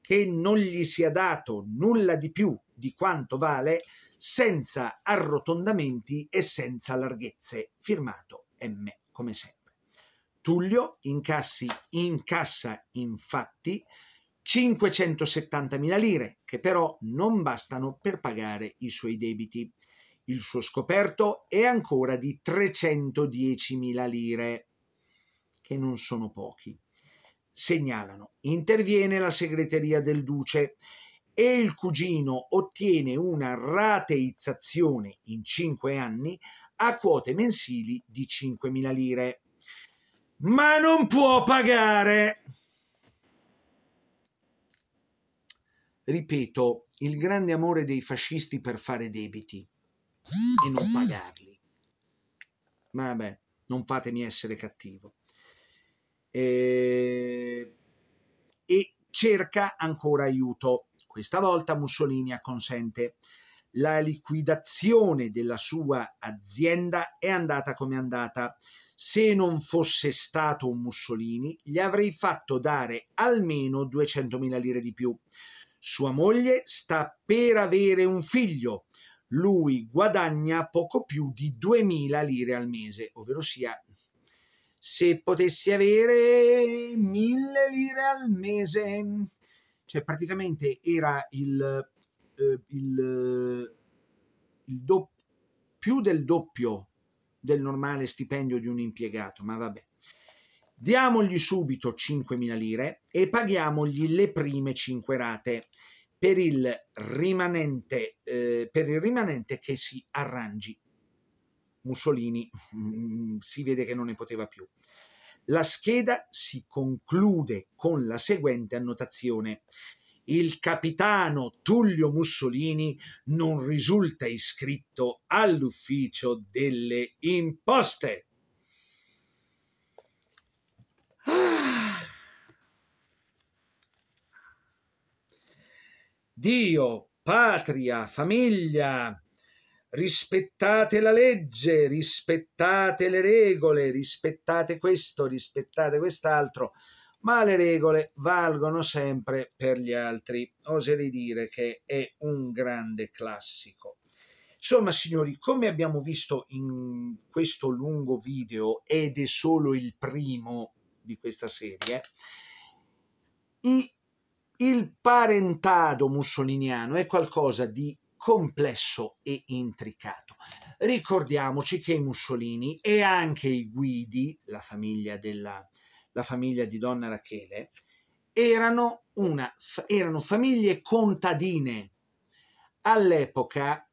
che non gli sia dato nulla di più di quanto vale senza arrotondamenti e senza larghezze. Firmato M, come sempre. Tullio incassi, incassa infatti 570.000 lire, che però non bastano per pagare i suoi debiti. Il suo scoperto è ancora di 310.000 lire, che non sono pochi. Segnalano, interviene la segreteria del duce e il cugino ottiene una rateizzazione in 5 anni a quote mensili di 5.000 lire. Ma non può pagare. Ripeto, il grande amore dei fascisti per fare debiti e non pagarli. vabbè, non fatemi essere cattivo. Ehm, e, e cerca ancora aiuto. Questa volta Mussolini acconsente. La liquidazione della sua azienda è andata come è andata. Se non fosse stato un Mussolini, gli avrei fatto dare almeno 200.000 lire di più. Sua moglie sta per avere un figlio. Lui guadagna poco più di 2.000 lire al mese, ovvero sia se potessi avere mille lire al mese. Cioè praticamente era il, eh, il, eh, il doppio, più del doppio del normale stipendio di un impiegato, ma vabbè. Diamogli subito 5.000 lire e paghiamogli le prime 5 rate per il rimanente, eh, per il rimanente che si arrangi. Mussolini mh, si vede che non ne poteva più. La scheda si conclude con la seguente annotazione. Il capitano Tullio Mussolini non risulta iscritto all'ufficio delle imposte. Ah. Dio, patria, famiglia, rispettate la legge, rispettate le regole, rispettate questo, rispettate quest'altro, ma le regole valgono sempre per gli altri. Oserei dire che è un grande classico. Insomma, signori, come abbiamo visto in questo lungo video, ed è solo il primo di questa serie, i il parentado mussoliniano è qualcosa di complesso e intricato. Ricordiamoci che i Mussolini e anche i Guidi, la famiglia, della, la famiglia di Donna Rachele, erano, una, erano famiglie contadine. All'epoca,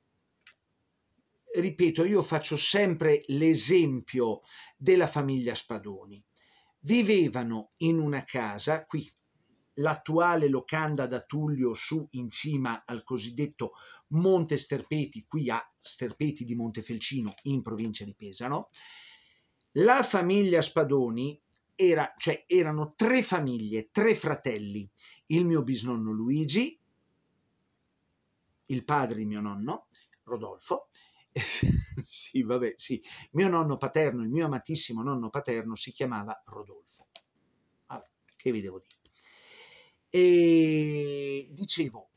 ripeto, io faccio sempre l'esempio della famiglia Spadoni. Vivevano in una casa qui l'attuale locanda da Tullio su in cima al cosiddetto Monte Sterpeti, qui a Sterpeti di Montefelcino in provincia di Pesano. La famiglia Spadoni era, cioè, erano tre famiglie, tre fratelli, il mio bisnonno Luigi, il padre di mio nonno Rodolfo, sì, vabbè, sì, mio nonno paterno, il mio amatissimo nonno paterno si chiamava Rodolfo. Vabbè, ah, che vi devo dire? E dicevo,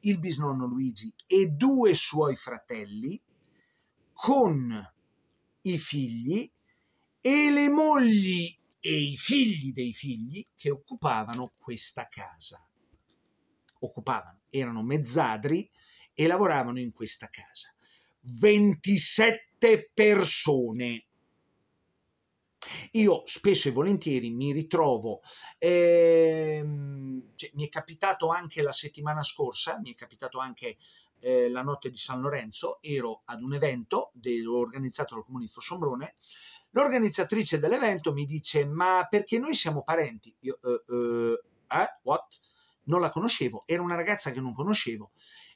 il bisnonno Luigi e due suoi fratelli con i figli e le mogli e i figli dei figli che occupavano questa casa. Occupavano, erano mezzadri e lavoravano in questa casa. 27 persone io spesso e volentieri mi ritrovo, ehm, cioè, mi è capitato anche la settimana scorsa, mi è capitato anche eh, la notte di San Lorenzo, ero ad un evento del, organizzato dal Comune di Fossombrone, l'organizzatrice dell'evento mi dice ma perché noi siamo parenti? Io, eh, eh, eh what? Non la conoscevo, era una ragazza che non conoscevo,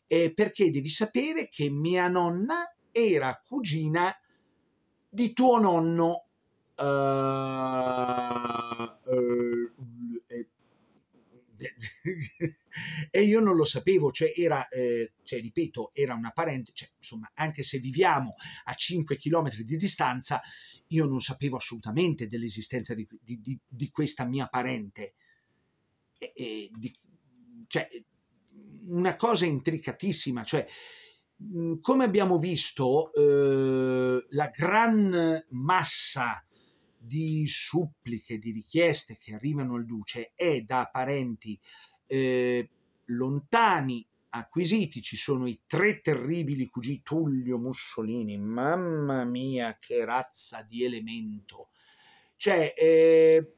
perché devi sapere che mia nonna era cugina di tuo nonno Uh, uh, eh, eh e io non lo sapevo, cioè era, eh, cioè, ripeto, era una parente, cioè, insomma, anche se viviamo a 5 km di distanza, io non sapevo assolutamente dell'esistenza di, di, di, di questa mia parente. E, e, cioè, una cosa intricatissima, cioè, come abbiamo visto, eh, la gran massa di suppliche, di richieste che arrivano al duce è da parenti eh, lontani acquisiti. Ci sono i tre terribili cugini Tullio Mussolini, mamma mia che razza di elemento. Cioè, eh,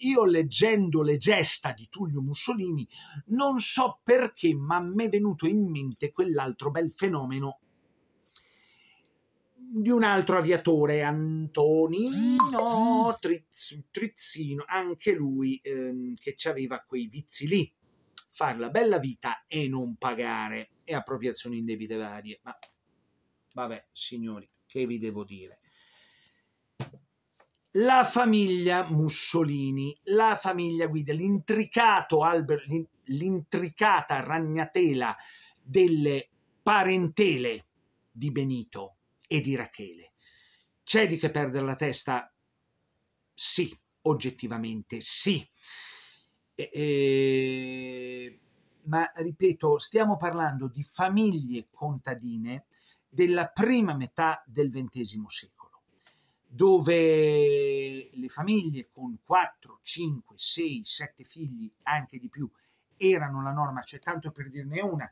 io leggendo le gesta di Tullio Mussolini non so perché, ma mi è venuto in mente quell'altro bel fenomeno di un altro aviatore, Antonino Triz, Trizzino, anche lui ehm, che aveva quei vizi lì, far la bella vita e non pagare, e appropriazioni indebite varie. Ma vabbè, signori, che vi devo dire? La famiglia Mussolini, la famiglia guida, l'intricato albero, l'intricata ragnatela delle parentele di Benito e di Rachele. C'è di che perdere la testa? Sì, oggettivamente sì. E, e, ma ripeto, stiamo parlando di famiglie contadine della prima metà del XX secolo, dove le famiglie con 4, 5, 6, 7 figli, anche di più, erano la norma, c'è cioè, tanto per dirne una.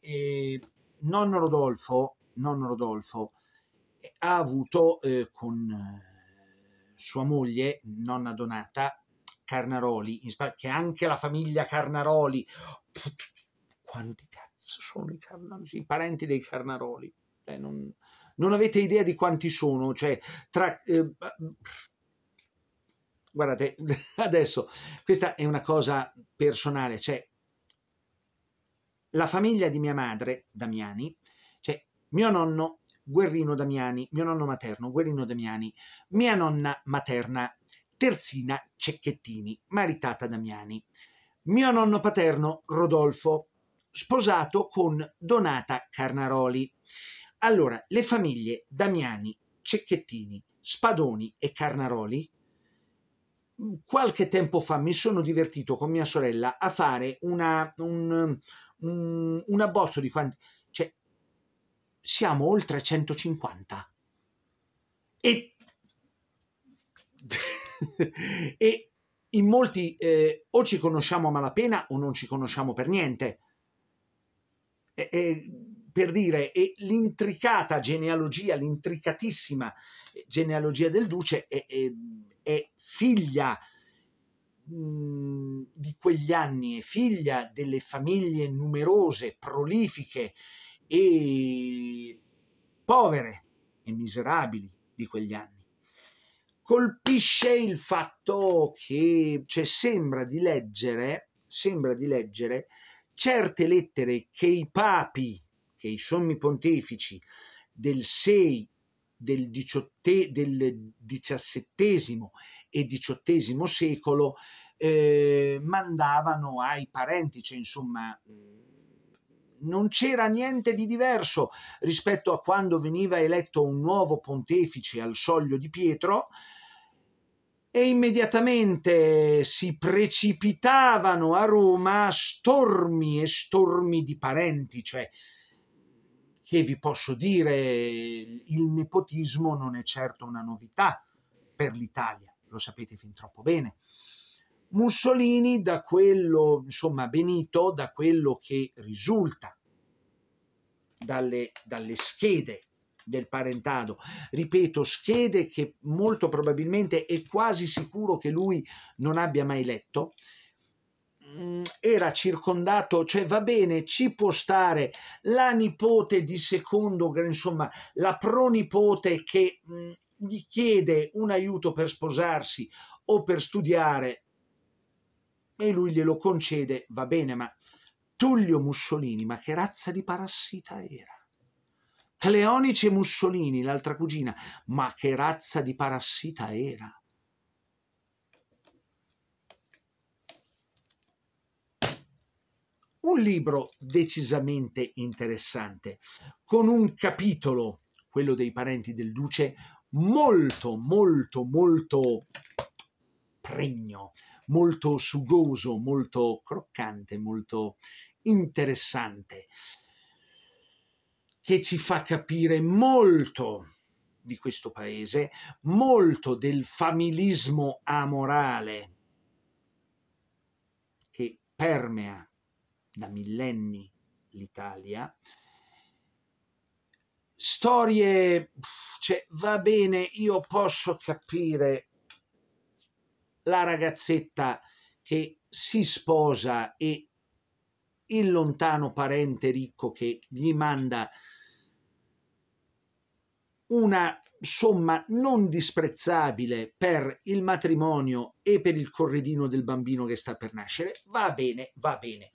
E, nonno Rodolfo, nonno Rodolfo eh, ha avuto eh, con eh, sua moglie, nonna Donata, Carnaroli, che anche la famiglia Carnaroli, quanti cazzo sono i Carnaroli, i parenti dei Carnaroli, eh, non, non, avete idea di quanti sono, cioè tra... Eh, mm, guardate, adesso, questa è una cosa personale, cioè la famiglia di mia madre, Damiani, cioè mio nonno Guerrino Damiani, mio nonno materno, Guerrino Damiani, mia nonna materna, Terzina Cecchettini, maritata Damiani, mio nonno paterno, Rodolfo, sposato con Donata Carnaroli. Allora, le famiglie Damiani, Cecchettini, Spadoni e Carnaroli qualche tempo fa mi sono divertito con mia sorella a fare una, un, un, mm, un abbozzo di quanti siamo oltre 150. E, e in molti eh, o ci conosciamo a malapena o non ci conosciamo per niente. E, e, per dire, e l'intricata genealogia, l'intricatissima genealogia del Duce è, è, è figlia mh, mm, di quegli anni, è figlia delle famiglie numerose, prolifiche, e povere e miserabili di quegli anni. Colpisce il fatto che cioè, sembra di leggere, sembra di leggere certe lettere che i papi, che i sommi pontefici del 6, del, diciotte, del XVII e XVIII secolo eh, mandavano ai parenti, cioè insomma non c'era niente di diverso rispetto a quando veniva eletto un nuovo pontefice al soglio di Pietro e immediatamente si precipitavano a Roma stormi e stormi di parenti, cioè che vi posso dire, il nepotismo non è certo una novità per l'Italia, lo sapete fin troppo bene. Mussolini da quello, insomma, Benito, da quello che risulta dalle, dalle schede del parentado. Ripeto, schede che molto probabilmente è quasi sicuro che lui non abbia mai letto. Mm, era circondato, cioè va bene, ci può stare la nipote di secondo, insomma, la pronipote che mh, mm, gli chiede un aiuto per sposarsi o per studiare e lui glielo concede, va bene, ma Tullio Mussolini, ma che razza di parassita era? Cleonice Mussolini, l'altra cugina, ma che razza di parassita era? Un libro decisamente interessante, con un capitolo, quello dei parenti del duce, molto, molto, molto pregno, molto sugoso, molto croccante, molto interessante, che ci fa capire molto di questo paese, molto del familismo amorale che permea da millenni l'Italia. Storie, cioè va bene, io posso capire la ragazzetta che si sposa e il lontano parente ricco che gli manda una somma non disprezzabile per il matrimonio e per il corredino del bambino che sta per nascere, va bene, va bene.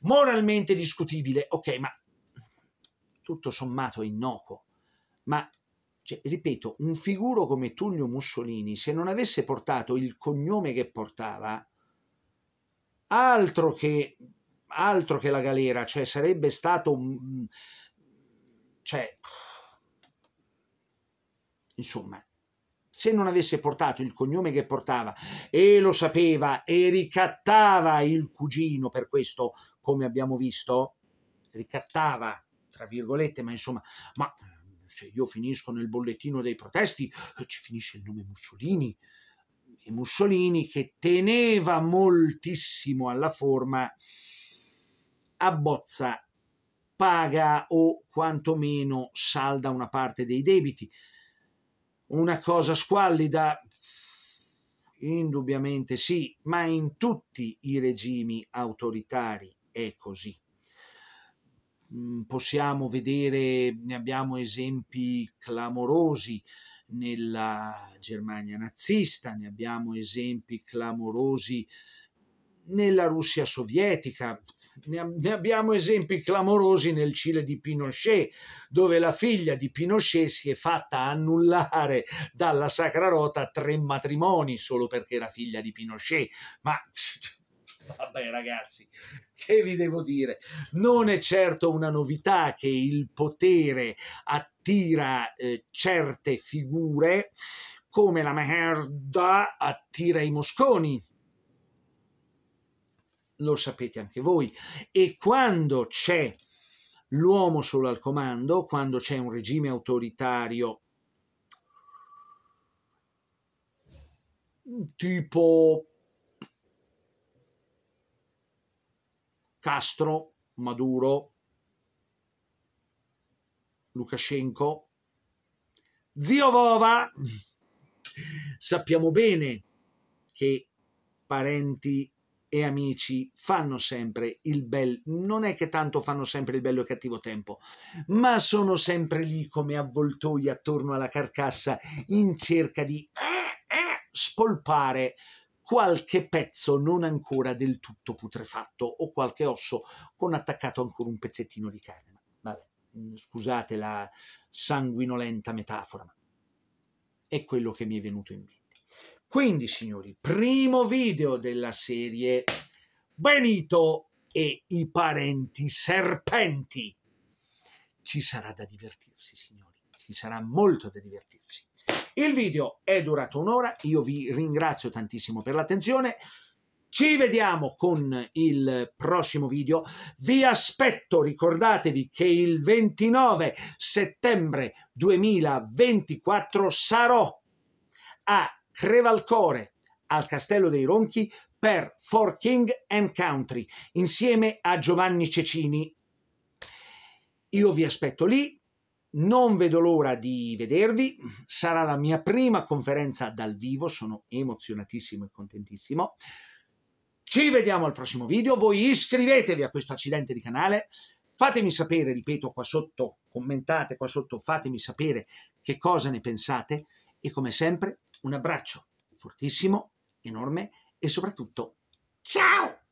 Moralmente discutibile, ok, ma tutto sommato è innocuo. Ma cioè, ripeto, un figuro come Tullio Mussolini, se non avesse portato il cognome che portava, altro che, altro che la galera, cioè sarebbe stato... Cioè, insomma, se non avesse portato il cognome che portava e lo sapeva e ricattava il cugino per questo, come abbiamo visto, ricattava, tra virgolette, ma insomma, ma se io finisco nel bollettino dei protesti, eh, ci finisce il nome Mussolini. E Mussolini che teneva moltissimo alla forma, abbozza, paga o quantomeno salda una parte dei debiti. Una cosa squallida, Indubbiamente sì, ma in tutti i regimi autoritari è così. Mhmm, possiamo vedere, ne abbiamo esempi clamorosi nella Germania nazista, ne abbiamo esempi clamorosi nella Russia sovietica, ne, abbiamo esempi clamorosi nel Cile di Pinochet, dove la figlia di Pinochet si è fatta annullare dalla Sacra Rota tre matrimoni solo perché era figlia di Pinochet. Ma Vabbè ragazzi, che vi devo dire? Non è certo una novità che il potere attira eh, certe figure come la merda attira i mosconi. Lo sapete anche voi. E quando c'è l'uomo solo al comando, quando c'è un regime autoritario tipo Castro, Maduro, Lukashenko, zio Vova, sappiamo bene che parenti e amici fanno sempre il bel non è che tanto fanno sempre il bello e cattivo tempo ma sono sempre lì come avvoltoi attorno alla carcassa in cerca di eh, eh, spolpare qualche pezzo non ancora del tutto putrefatto o qualche osso con attaccato ancora un pezzettino di carne. Ma, vabbè, mm, scusate la sanguinolenta metafora, ma è quello che mi è venuto in mente. Quindi, signori, primo video della serie Benito e i parenti serpenti. Ci sarà da divertirsi, signori, ci sarà molto da divertirsi. Il video è durato un'ora, io vi ringrazio tantissimo per l'attenzione. Ci vediamo con il prossimo video. Vi aspetto, ricordatevi che il 29 settembre 2024 sarò a Crevalcore, al Castello dei Ronchi, per For King and Country, insieme a Giovanni Cecini. Io vi aspetto lì, non vedo l'ora di vedervi, sarà la mia prima conferenza dal vivo, sono emozionatissimo e contentissimo. Ci vediamo al prossimo video, voi iscrivetevi a questo accidente di canale, fatemi sapere, ripeto qua sotto, commentate qua sotto, fatemi sapere che cosa ne pensate e come sempre un abbraccio fortissimo, enorme e soprattutto ciao!